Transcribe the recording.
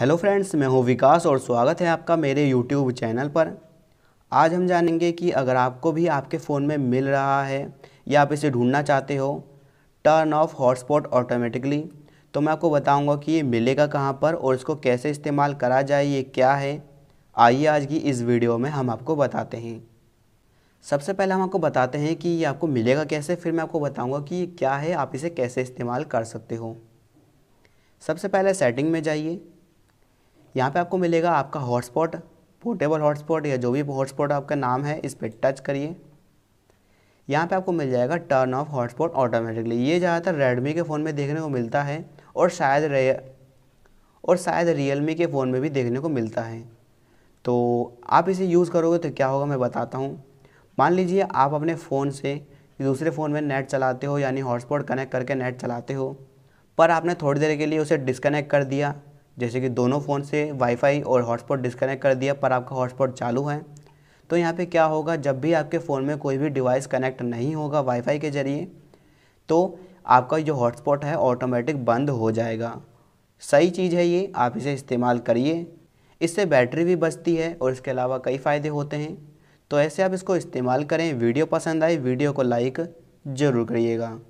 hello friends मैं हूं विकास और स्वागत है आपका मेरे यूट्यूब चैनल पर आज हम जानेंगे कि अगर आपको भी आपके फ़ोन में मिल रहा है या आप इसे ढूंढना चाहते हो टर्न ऑफ हॉटस्पॉट ऑटोमेटिकली तो मैं आपको बताऊंगा कि ये मिलेगा कहाँ पर और इसको कैसे इस्तेमाल करा जाए ये क्या है आइए आज की इस वीडियो में हम आपको बताते हैं सबसे पहले हम आपको बताते हैं कि ये आपको मिलेगा कैसे फिर मैं आपको बताऊँगा कि ये क्या है आप इसे कैसे इस्तेमाल कर सकते हो सबसे पहले सेटिंग में जाइए यहाँ पे आपको मिलेगा आपका हॉटस्पॉट पोर्टेबल हॉटस्पॉट या जो भी हॉटस्पॉट आपका नाम है इस पर टच करिए यहाँ पे आपको मिल जाएगा टर्न ऑफ हॉटस्पॉट ऑटोमेटिकली ये ज़्यादातर रेडमी के फ़ोन में देखने को मिलता है और शायद रे और शायद रियलमी के फ़ोन में भी देखने को मिलता है तो आप इसे यूज़ करोगे तो क्या होगा मैं बताता हूँ मान लीजिए आप अपने फ़ोन से दूसरे फ़ोन में नेट चलाते हो यानी हॉटस्पॉट कनेक्ट करके नेट चलाते हो पर आपने थोड़ी देर के लिए उसे डिसकनेक्ट कर दिया जैसे कि दोनों फ़ोन से वाईफाई और हॉटस्पॉट डिस्कनेक्ट कर दिया पर आपका हॉटस्पॉट चालू है तो यहाँ पे क्या होगा जब भी आपके फ़ोन में कोई भी डिवाइस कनेक्ट नहीं होगा वाईफाई के ज़रिए तो आपका जो हॉटस्पॉट है ऑटोमेटिक बंद हो जाएगा सही चीज़ है ये आप इसे इस्तेमाल करिए इससे बैटरी भी बचती है और इसके अलावा कई फ़ायदे होते हैं तो ऐसे आप इसको इस्तेमाल करें वीडियो पसंद आए वीडियो को लाइक ज़रूर करिएगा